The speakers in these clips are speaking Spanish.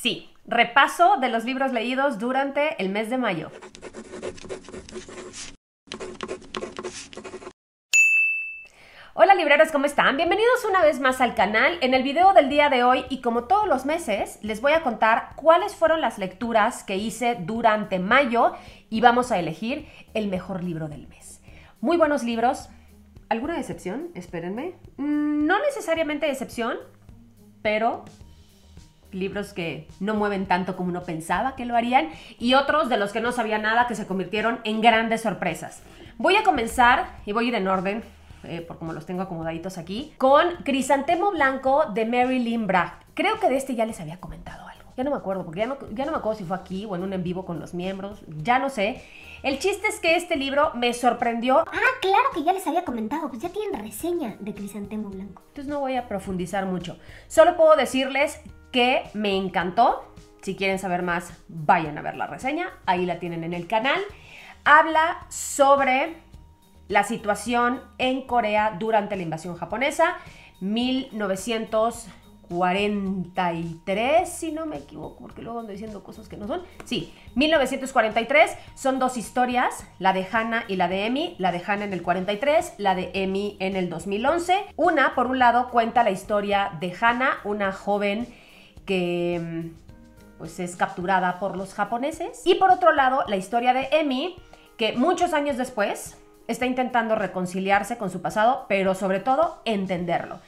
Sí, repaso de los libros leídos durante el mes de mayo. Hola libreros, ¿cómo están? Bienvenidos una vez más al canal. En el video del día de hoy y como todos los meses, les voy a contar cuáles fueron las lecturas que hice durante mayo y vamos a elegir el mejor libro del mes. Muy buenos libros. ¿Alguna decepción? Espérenme. Mm, no necesariamente decepción, pero libros que no mueven tanto como uno pensaba que lo harían y otros de los que no sabía nada que se convirtieron en grandes sorpresas. Voy a comenzar y voy a ir en orden, eh, por como los tengo acomodaditos aquí, con Crisantemo Blanco de Mary Lynn Bragg. Creo que de este ya les había comentado algo. Ya no me acuerdo, porque ya no, ya no me acuerdo si fue aquí o en un en vivo con los miembros, ya no sé. El chiste es que este libro me sorprendió. Ah, claro que ya les había comentado, pues ya tienen reseña de Crisantemo Blanco. Entonces no voy a profundizar mucho. Solo puedo decirles que me encantó. Si quieren saber más, vayan a ver la reseña, ahí la tienen en el canal. Habla sobre la situación en Corea durante la invasión japonesa, 1943, si no me equivoco, porque luego ando diciendo cosas que no son. Sí, 1943, son dos historias, la de Hanna y la de Emi, la de Hanna en el 43, la de Emi en el 2011. Una, por un lado, cuenta la historia de Hanna, una joven que mm, pues es capturada por los japoneses. Y por otro lado, la historia de Emi, que muchos años después está intentando reconciliarse con su pasado, pero sobre todo entenderlo.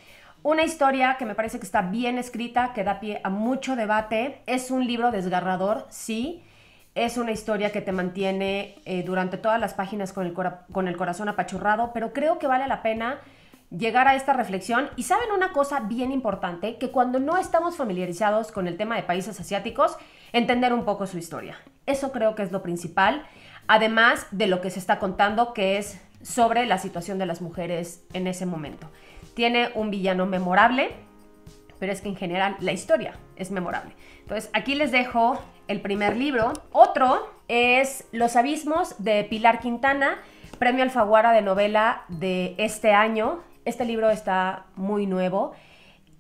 Una historia que me parece que está bien escrita, que da pie a mucho debate. Es un libro desgarrador, sí. Es una historia que te mantiene eh, durante todas las páginas con el corazón apachurrado, pero creo que vale la pena llegar a esta reflexión. Y saben una cosa bien importante, que cuando no estamos familiarizados con el tema de países asiáticos, entender un poco su historia. Eso creo que es lo principal, además de lo que se está contando, que es sobre la situación de las mujeres en ese momento. Tiene un villano memorable, pero es que en general la historia es memorable. Entonces aquí les dejo el primer libro. Otro es Los Abismos de Pilar Quintana, premio Alfaguara de novela de este año. Este libro está muy nuevo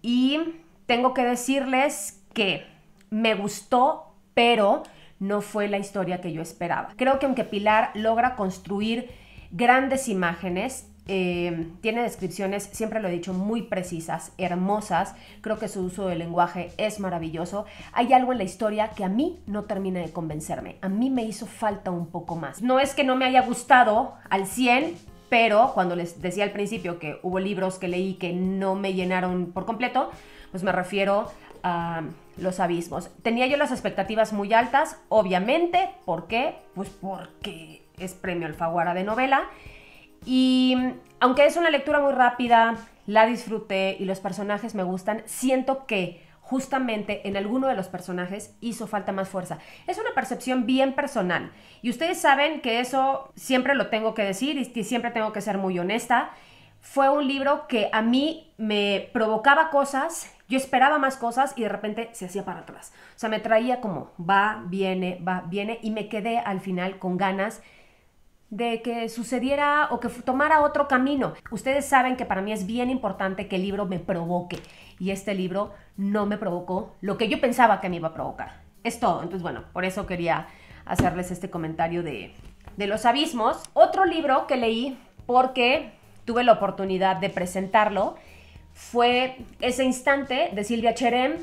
y tengo que decirles que me gustó, pero no fue la historia que yo esperaba. Creo que aunque Pilar logra construir grandes imágenes, eh, tiene descripciones, siempre lo he dicho, muy precisas, hermosas. Creo que su uso del lenguaje es maravilloso. Hay algo en la historia que a mí no termina de convencerme. A mí me hizo falta un poco más. No es que no me haya gustado al 100, pero cuando les decía al principio que hubo libros que leí que no me llenaron por completo, pues me refiero a los abismos. Tenía yo las expectativas muy altas, obviamente, ¿por qué? Pues porque es premio Alfaguara de novela. Y aunque es una lectura muy rápida, la disfruté y los personajes me gustan, siento que justamente en alguno de los personajes hizo falta más fuerza. Es una percepción bien personal y ustedes saben que eso siempre lo tengo que decir y siempre tengo que ser muy honesta. Fue un libro que a mí me provocaba cosas, yo esperaba más cosas y de repente se hacía para atrás. O sea, me traía como va, viene, va, viene y me quedé al final con ganas de que sucediera o que tomara otro camino. Ustedes saben que para mí es bien importante que el libro me provoque y este libro no me provocó lo que yo pensaba que me iba a provocar. Es todo. Entonces, bueno, por eso quería hacerles este comentario de, de los abismos. Otro libro que leí porque tuve la oportunidad de presentarlo fue Ese Instante de Silvia Cherem.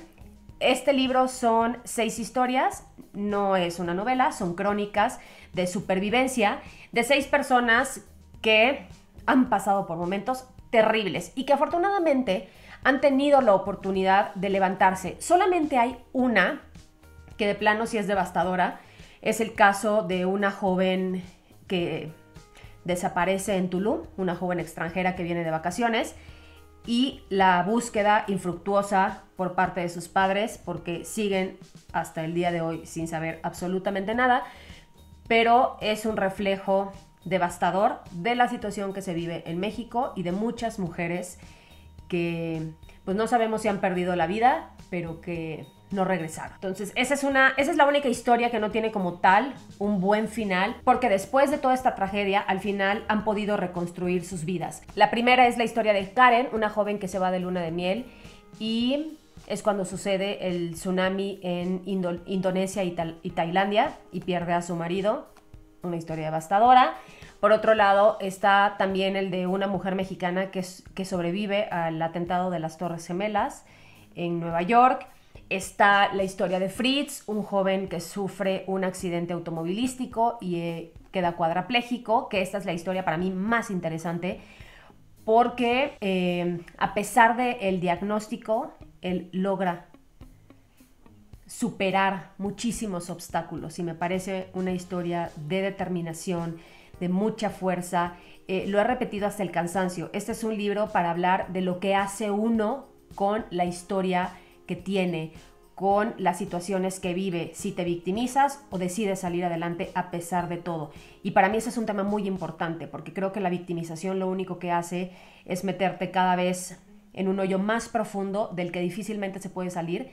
Este libro son seis historias, no es una novela, son crónicas de supervivencia de seis personas que han pasado por momentos terribles y que afortunadamente han tenido la oportunidad de levantarse. Solamente hay una que de plano sí es devastadora. Es el caso de una joven que desaparece en Tulum, una joven extranjera que viene de vacaciones y la búsqueda infructuosa por parte de sus padres porque siguen hasta el día de hoy sin saber absolutamente nada, pero es un reflejo devastador de la situación que se vive en México y de muchas mujeres que pues no sabemos si han perdido la vida, pero que no regresar. Entonces, esa es una esa es la única historia que no tiene como tal un buen final, porque después de toda esta tragedia, al final han podido reconstruir sus vidas. La primera es la historia de Karen, una joven que se va de luna de miel y es cuando sucede el tsunami en Indonesia y, Tailandia y pierde a su marido, una historia devastadora. Por otro lado, está también el de una mujer mexicana que sobrevive al atentado de las Torres Gemelas en Nueva York está la historia de Fritz, un joven que sufre un accidente automovilístico y eh, queda cuadraplégico, que esta es la historia para mí más interesante, porque eh, a pesar del el diagnóstico, él logra superar muchísimos obstáculos y me parece una historia de determinación, de mucha fuerza. Eh, lo he repetido hasta el cansancio. Este es un libro para hablar de lo que hace uno con la historia que tiene con las situaciones que vive, si te victimizas o decides salir adelante a pesar de todo. Y para mí ese es un tema muy importante, porque creo que la victimización lo único que hace es meterte cada vez en un hoyo más profundo del que difícilmente se puede salir.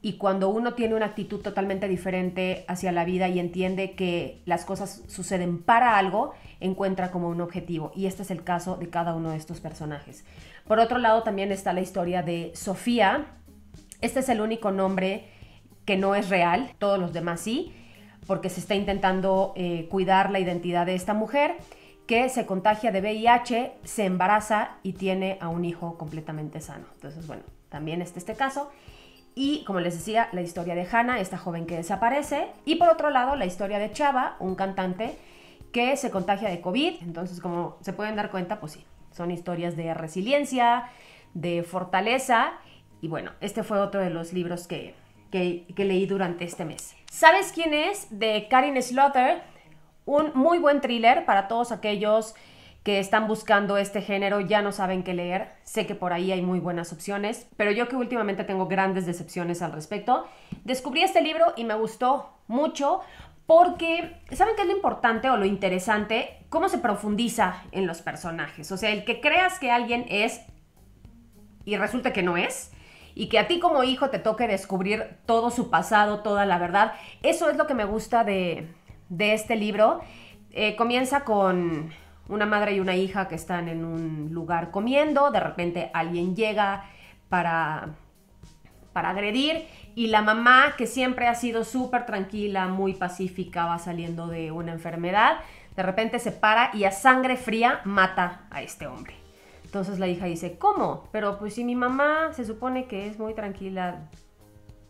Y cuando uno tiene una actitud totalmente diferente hacia la vida y entiende que las cosas suceden para algo, encuentra como un objetivo. Y este es el caso de cada uno de estos personajes. Por otro lado, también está la historia de Sofía, este es el único nombre que no es real, todos los demás sí, porque se está intentando eh, cuidar la identidad de esta mujer que se contagia de VIH, se embaraza y tiene a un hijo completamente sano. Entonces, bueno, también este, este caso. Y como les decía, la historia de Hannah, esta joven que desaparece. Y por otro lado, la historia de Chava, un cantante que se contagia de COVID. Entonces, como se pueden dar cuenta, pues sí, son historias de resiliencia, de fortaleza y bueno, este fue otro de los libros que, leí durante este mes. ¿Sabes quién es? De Karin Slaughter. Un muy buen thriller para todos aquellos que están buscando este género ya no saben qué leer. Sé que por ahí hay muy buenas opciones, pero yo que últimamente tengo grandes decepciones al respecto, descubrí este libro y me gustó mucho porque, ¿saben qué es lo importante o lo interesante? Cómo se profundiza en los personajes. O sea, el que creas que alguien es y resulta que no es, y que a ti como hijo te toque descubrir todo su pasado, toda la verdad. Eso es lo que me gusta de, este libro. Eh, comienza con una madre y una hija que están en un lugar comiendo, de repente alguien llega para para agredir y la mamá que siempre ha sido súper tranquila, muy pacífica, va saliendo de una enfermedad, de repente se para y a sangre fría mata a este hombre. Entonces la hija dice, ¿cómo? Pero pues si mi mamá se supone que es muy tranquila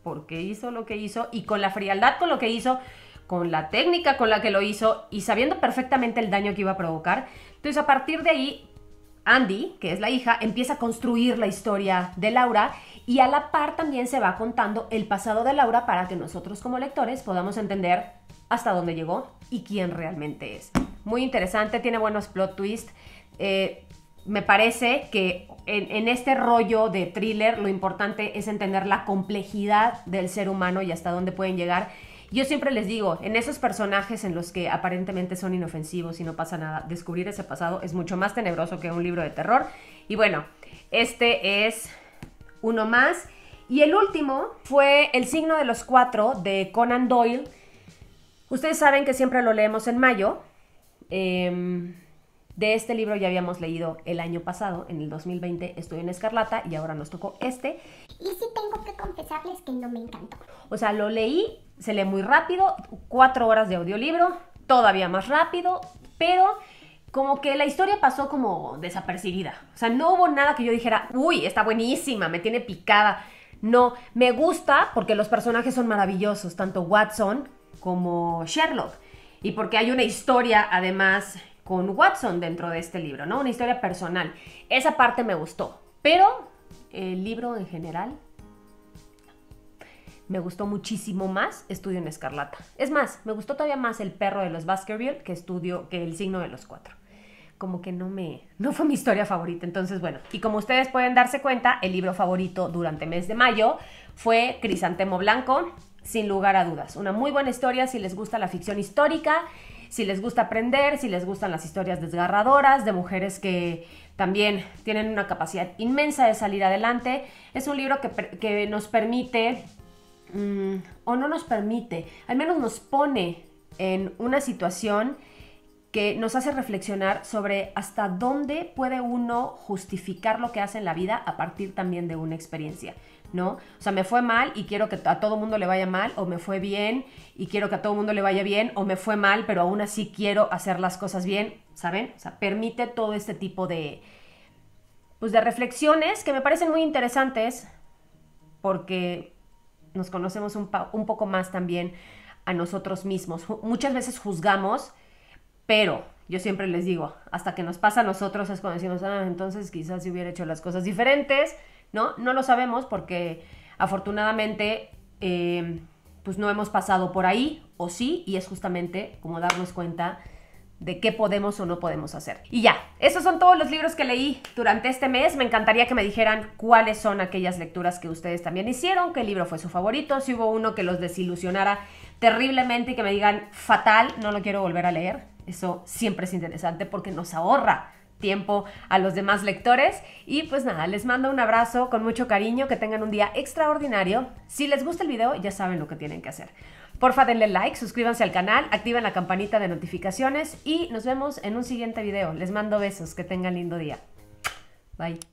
porque hizo lo que hizo y con la frialdad con lo que hizo, con la técnica con la que lo hizo y sabiendo perfectamente el daño que iba a provocar. Entonces a partir de ahí, Andy, que es la hija, empieza a construir la historia de Laura y a la par también se va contando el pasado de Laura para que nosotros como lectores podamos entender hasta dónde llegó y quién realmente es. Muy interesante, tiene buenos plot twists. Eh, me parece que en, este rollo de thriller lo importante es entender la complejidad del ser humano y hasta dónde pueden llegar. Yo siempre les digo, en esos personajes en los que aparentemente son inofensivos y no pasa nada, descubrir ese pasado es mucho más tenebroso que un libro de terror. Y bueno, este es uno más. Y el último fue El signo de los cuatro de Conan Doyle. Ustedes saben que siempre lo leemos en mayo. Eh, de este libro ya habíamos leído el año pasado, en el 2020, Estoy en Escarlata, y ahora nos tocó este. Y sí tengo que confesarles que no me encantó. O sea, lo leí, se lee muy rápido, cuatro horas de audiolibro, todavía más rápido, pero como que la historia pasó como desapercibida. O sea, no hubo nada que yo dijera, uy, está buenísima, me tiene picada. No, me gusta porque los personajes son maravillosos, tanto Watson como Sherlock. Y porque hay una historia, además, con Watson dentro de este libro, ¿no? Una historia personal. Esa parte me gustó, pero el libro en general me gustó muchísimo más Estudio en Escarlata. Es más, me gustó todavía más El perro de los Baskerville que Estudio que El signo de los cuatro. Como que no me no fue mi historia favorita, entonces bueno, y como ustedes pueden darse cuenta, el libro favorito durante el mes de mayo fue Crisantemo Blanco, sin lugar a dudas. Una muy buena historia si les gusta la ficción histórica si les gusta aprender, si les gustan las historias desgarradoras de mujeres que también tienen una capacidad inmensa de salir adelante. Es un libro que, que nos permite, mm, o no nos permite, al menos nos pone en una situación que nos hace reflexionar sobre hasta dónde puede uno justificar lo que hace en la vida a partir también de una experiencia, ¿no? O sea, me fue mal y quiero que a todo mundo le vaya mal, o me fue bien y quiero que a todo mundo le vaya bien, o me fue mal, pero aún así quiero hacer las cosas bien, ¿saben? O sea, permite todo este tipo de, pues de reflexiones que me parecen muy interesantes porque nos conocemos un, un poco más también a nosotros mismos. Muchas veces juzgamos pero yo siempre les digo, hasta que nos pasa a nosotros es cuando decimos, ah, entonces quizás si hubiera hecho las cosas diferentes, ¿no? No lo sabemos porque afortunadamente em, pues no hemos pasado por ahí, o sí, y es justamente como darnos cuenta de qué podemos o no podemos hacer. Y ya, esos son todos los libros que leí durante este mes. Me encantaría que me dijeran cuáles son aquellas lecturas que ustedes también hicieron, qué libro fue su favorito, si hubo uno que los desilusionara terriblemente y que me digan fatal, no lo quiero volver a leer. Eso siempre es interesante porque nos ahorra tiempo a los demás lectores. Y pues nada, les mando un abrazo con mucho cariño, que tengan un día extraordinario. Si les gusta el video, ya saben lo que tienen que hacer. Porfa, denle like, suscríbanse al canal, activen la campanita de notificaciones y nos vemos en un siguiente video. Les mando besos, que tengan lindo día. Bye.